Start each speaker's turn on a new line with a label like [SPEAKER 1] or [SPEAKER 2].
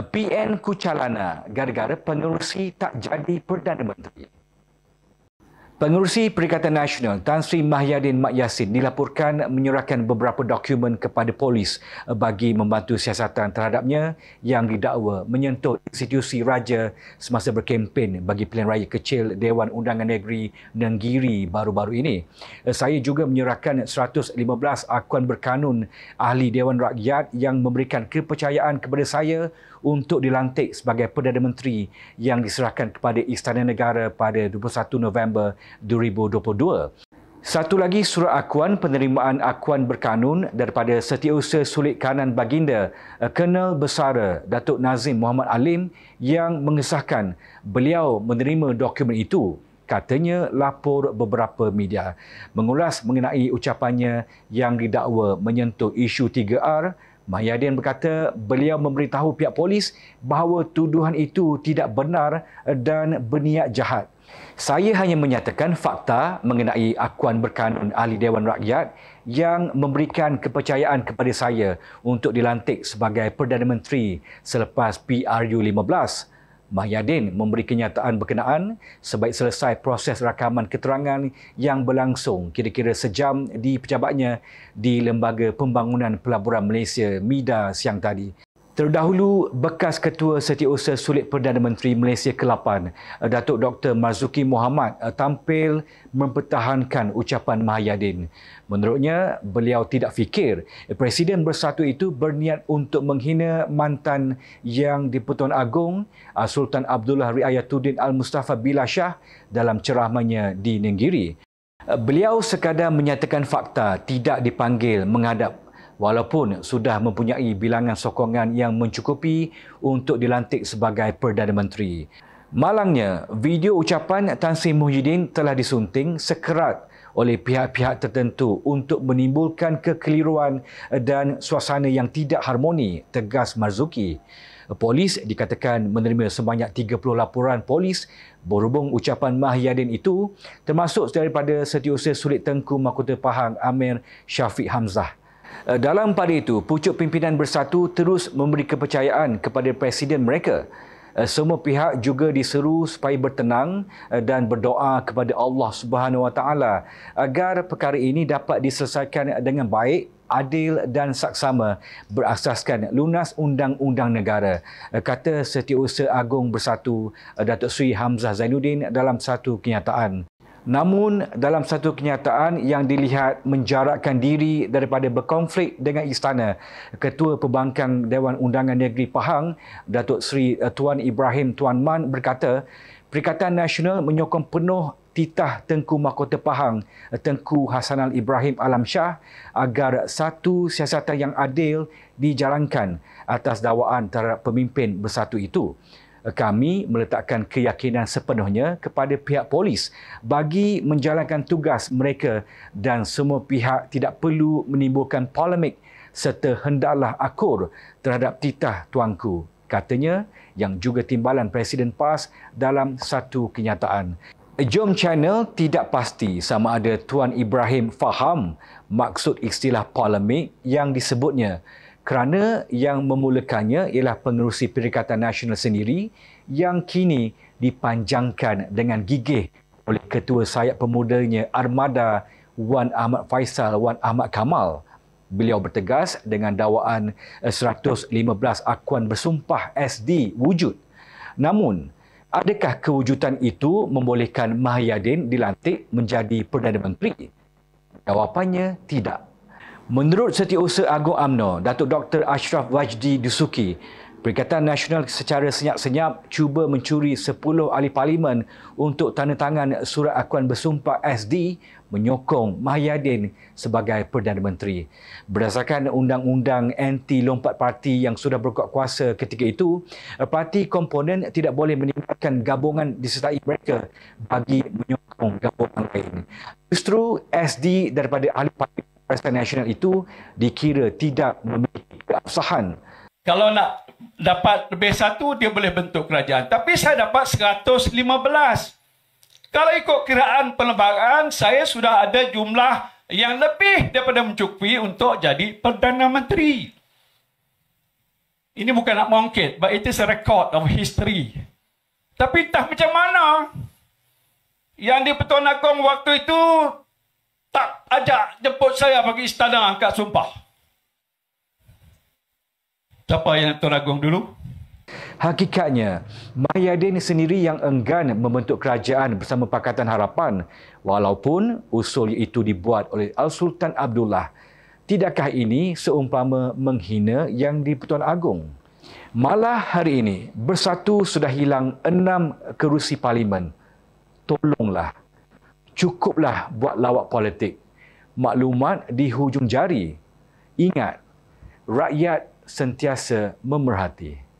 [SPEAKER 1] PN Kuchalana gara-gara pengerusi tak jadi Perdana Menteri. Pengurusi Perikatan Nasional Tan Sri Mahyadin Mak Yassin dilaporkan menyerahkan beberapa dokumen kepada polis bagi membantu siasatan terhadapnya yang didakwa menyentuh institusi raja semasa berkempen bagi pilihan raya kecil Dewan Undangan Negeri Nenggiri baru-baru ini. Saya juga menyerahkan 115 akuan berkanun ahli Dewan Rakyat yang memberikan kepercayaan kepada saya untuk dilantik sebagai Perdana Menteri yang diserahkan kepada Istana Negara pada 21 November 2022. Satu lagi surat akuan penerimaan akuan berkanun daripada setiausaha sulit kanan baginda eh, Colonel Besara Datuk Nazim Muhammad Alim yang mengesahkan beliau menerima dokumen itu katanya lapor beberapa media mengulas mengenai ucapannya yang didakwa menyentuh isu 3R Mahyadin berkata beliau memberitahu pihak polis bahawa tuduhan itu tidak benar dan berniat jahat. Saya hanya menyatakan fakta mengenai akuan berkanun ahli Dewan Rakyat yang memberikan kepercayaan kepada saya untuk dilantik sebagai Perdana Menteri selepas PRU 15. Mahyadin memberi kenyataan berkenaan sebaik selesai proses rakaman keterangan yang berlangsung kira-kira sejam di pejabatnya di Lembaga Pembangunan Pelaburan Malaysia MIDA siang tadi. Terdahulu, bekas Ketua Setiausaha Sulit Perdana Menteri Malaysia ke-8, eh, Datuk Dr. Marzuki Mohamad, eh, tampil mempertahankan ucapan Mahyadin. Menurutnya, beliau tidak fikir Presiden Bersatu itu berniat untuk menghina mantan yang Dipertuan pertuan Agong eh, Sultan Abdullah Riayatuddin Al-Mustafa Bila Shah dalam ceramahnya di Nenggiri. Beliau sekadar menyatakan fakta tidak dipanggil menghadap walaupun sudah mempunyai bilangan sokongan yang mencukupi untuk dilantik sebagai Perdana Menteri. Malangnya, video ucapan Tan Sri Muhyiddin telah disunting sekerat oleh pihak-pihak tertentu untuk menimbulkan kekeliruan dan suasana yang tidak harmoni, tegas Marzuki. Polis dikatakan menerima sebanyak 30 laporan polis berhubung ucapan Mahyadin itu termasuk daripada setiausaha sulit tengku Mahkota Pahang Amir Syafiq Hamzah. Eh, dalam pada itu, pucuk pimpinan bersatu terus memberi kepercayaan kepada presiden mereka. Eh, semua pihak juga diseru supaya bertenang eh, dan berdoa kepada Allah Subhanahu Wa Taala agar perkara ini dapat diselesaikan dengan baik adil dan saksama berasaskan lunas undang-undang negara kata Setiausaha Agung Bersatu Datuk Sri Hamzah Zainuddin dalam satu kenyataan Namun dalam satu kenyataan yang dilihat menjarakkan diri daripada berkonflik dengan istana, Ketua Pembangkang Dewan Undangan Negeri Pahang, Datuk Seri eh, Tuan Ibrahim Tuan Man berkata, Perikatan Nasional menyokong penuh titah Tengku Mahkota Pahang, eh, Tengku Hasanal Ibrahim Alam Shah agar satu siasatan yang adil dijalankan atas dakwaan terhadap pemimpin bersatu itu kami meletakkan keyakinan sepenuhnya kepada pihak polis bagi menjalankan tugas mereka dan semua pihak tidak perlu menimbulkan polemik serta hendaklah akur terhadap titah tuanku katanya yang juga timbalan Presiden PAS dalam satu kenyataan. Jom Channel tidak pasti sama ada Tuan Ibrahim faham maksud istilah polemik yang disebutnya kerana yang memulakannya ialah pengerusi Perikatan Nasional sendiri yang kini dipanjangkan dengan gigih oleh ketua sayap pemudanya Armada Wan Ahmad Faisal Wan Ahmad Kamal. Beliau bertegas dengan dakwaan 115 eh, akuan bersumpah SD wujud. Namun, adakah kewujudan itu membolehkan Mahyadin dilantik menjadi Perdana Menteri? Jawapannya tidak. Menurut Setiausaha Agung AMNO, Datuk Dr. Ashraf Wajdi Dusuki, Perikatan Nasional secara senyap-senyap cuba mencuri 10 ahli parlimen untuk tanda tangan surat akuan bersumpah SD menyokong Mahyadin sebagai Perdana Menteri. Berdasarkan undang-undang anti lompat parti yang sudah berkuat kuasa ketika itu, parti komponen tidak boleh meninggalkan gabungan disertai mereka bagi menyokong gabungan lain. Justru SD daripada ahli parti Perasaan Nasional itu dikira tidak memiliki keabsahan. Kalau nak dapat lebih satu, dia boleh bentuk kerajaan. Tapi saya dapat 115. Kalau ikut kiraan perlembagaan, saya sudah ada jumlah yang lebih daripada mencukupi untuk jadi Perdana Menteri. Ini bukan nak mengungkit, but it is a record of history. Tapi tak macam mana yang di Petuan Agong waktu itu tak ajak jemput saya pergi istana angkat sumpah. Siapa yang Tuan Agong dulu? Hakikatnya, Mahyadin sendiri yang enggan membentuk kerajaan bersama Pakatan Harapan walaupun usul itu dibuat oleh Al-Sultan Abdullah. Tidakkah ini seumpama menghina yang di Tuan Agong? Malah hari ini, Bersatu sudah hilang enam kerusi parlimen. Tolonglah cukuplah buat lawak politik. Maklumat di hujung jari. Ingat, rakyat sentiasa memerhati.